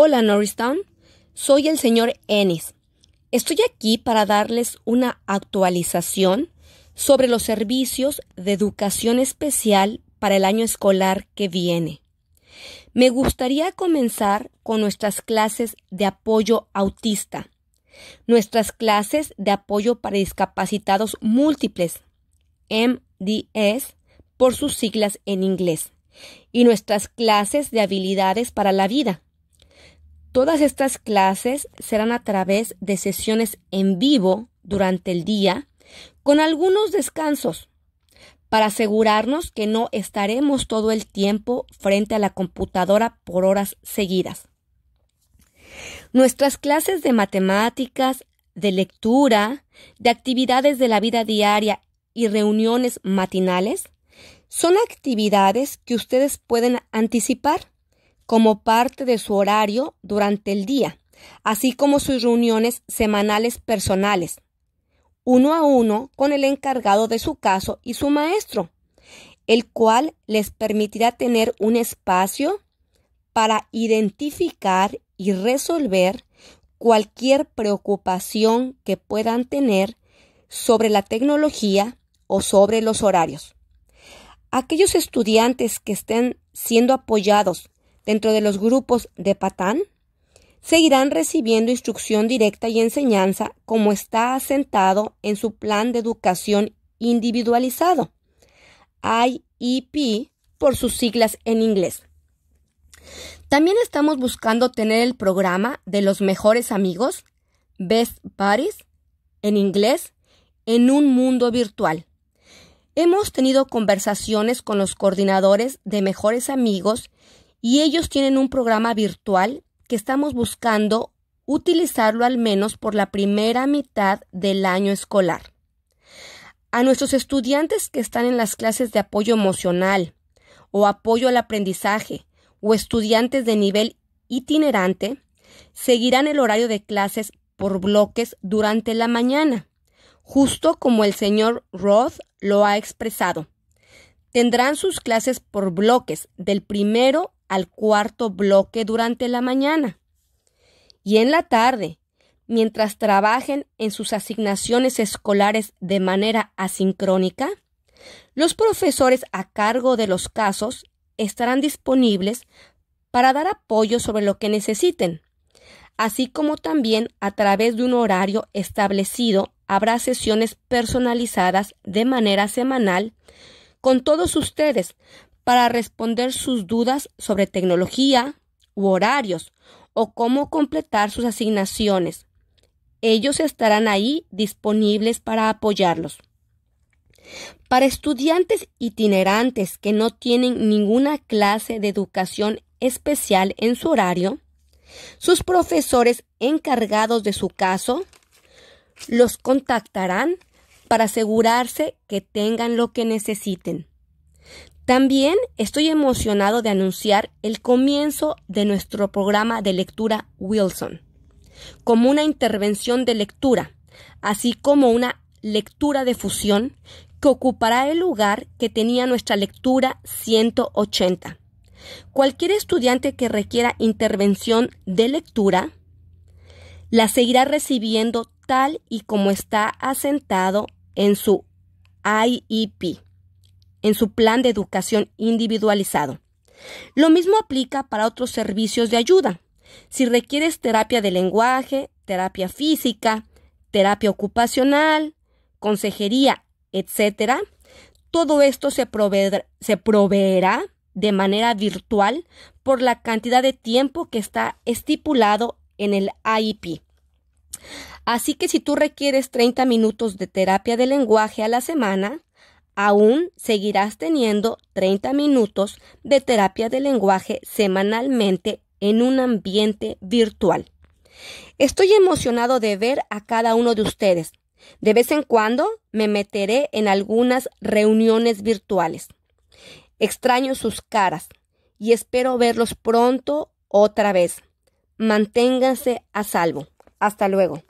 Hola Norristown, soy el señor Ennis. Estoy aquí para darles una actualización sobre los servicios de educación especial para el año escolar que viene. Me gustaría comenzar con nuestras clases de apoyo autista, nuestras clases de apoyo para discapacitados múltiples, MDS, por sus siglas en inglés, y nuestras clases de habilidades para la vida, Todas estas clases serán a través de sesiones en vivo durante el día, con algunos descansos, para asegurarnos que no estaremos todo el tiempo frente a la computadora por horas seguidas. Nuestras clases de matemáticas, de lectura, de actividades de la vida diaria y reuniones matinales son actividades que ustedes pueden anticipar como parte de su horario durante el día, así como sus reuniones semanales personales, uno a uno con el encargado de su caso y su maestro, el cual les permitirá tener un espacio para identificar y resolver cualquier preocupación que puedan tener sobre la tecnología o sobre los horarios. Aquellos estudiantes que estén siendo apoyados dentro de los grupos de Patán seguirán recibiendo instrucción directa y enseñanza como está asentado en su plan de educación individualizado, IEP por sus siglas en inglés. También estamos buscando tener el programa de los mejores amigos, Best Paris, en inglés, en un mundo virtual. Hemos tenido conversaciones con los coordinadores de mejores amigos y ellos tienen un programa virtual que estamos buscando utilizarlo al menos por la primera mitad del año escolar. A nuestros estudiantes que están en las clases de apoyo emocional o apoyo al aprendizaje o estudiantes de nivel itinerante, seguirán el horario de clases por bloques durante la mañana, justo como el señor Roth lo ha expresado. Tendrán sus clases por bloques del primero al cuarto bloque durante la mañana. Y en la tarde, mientras trabajen en sus asignaciones escolares de manera asincrónica, los profesores a cargo de los casos estarán disponibles para dar apoyo sobre lo que necesiten, así como también a través de un horario establecido habrá sesiones personalizadas de manera semanal con todos ustedes para responder sus dudas sobre tecnología u horarios o cómo completar sus asignaciones. Ellos estarán ahí disponibles para apoyarlos. Para estudiantes itinerantes que no tienen ninguna clase de educación especial en su horario, sus profesores encargados de su caso los contactarán para asegurarse que tengan lo que necesiten. También estoy emocionado de anunciar el comienzo de nuestro programa de lectura Wilson, como una intervención de lectura, así como una lectura de fusión que ocupará el lugar que tenía nuestra lectura 180. Cualquier estudiante que requiera intervención de lectura la seguirá recibiendo tal y como está asentado en su IEP en su plan de educación individualizado. Lo mismo aplica para otros servicios de ayuda. Si requieres terapia de lenguaje, terapia física, terapia ocupacional, consejería, etc., todo esto se, proveerá de manera virtual por la cantidad de tiempo que está estipulado en el AIP. Así que si tú requieres 30 minutos de terapia de lenguaje a la semana, aún seguirás teniendo 30 minutos de terapia de lenguaje semanalmente en un ambiente virtual. Estoy emocionado de ver a cada uno de ustedes. De vez en cuando me meteré en algunas reuniones virtuales. Extraño sus caras y espero verlos pronto otra vez. Manténganse a salvo. Hasta luego.